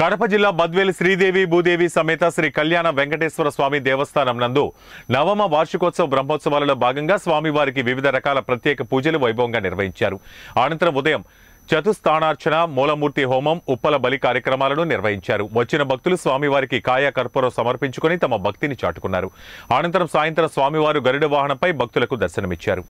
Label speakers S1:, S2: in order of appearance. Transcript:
S1: కడప జిల్లా మద్వేలి శ్రీదేవి భూదేవి సమేత శ్రీ కళ్యాణ వెంకటేశ్వర స్వామి దేవస్థానం నందు నవమ వార్షికోత్సవ బ్రహ్మోత్సవాలలో భాగంగా స్వామివారికి వివిధ రకాల ప్రత్యేక పూజలు వైభవంగా నిర్వహించారు అనంతరం ఉదయం చతుస్థానార్చన మూలమూర్తి హోమం ఉప్పల బలి కార్యక్రమాలను నిర్వహించారు వచ్చిన భక్తులు స్వామివారికి కాయ కర్పూరం సమర్పించుకుని తమ భక్తిని చాటుకున్నారు అనంతరం సాయంత్రం స్వామివారు గరుడ వాహనంపై భక్తులకు దర్శనమిచ్చారు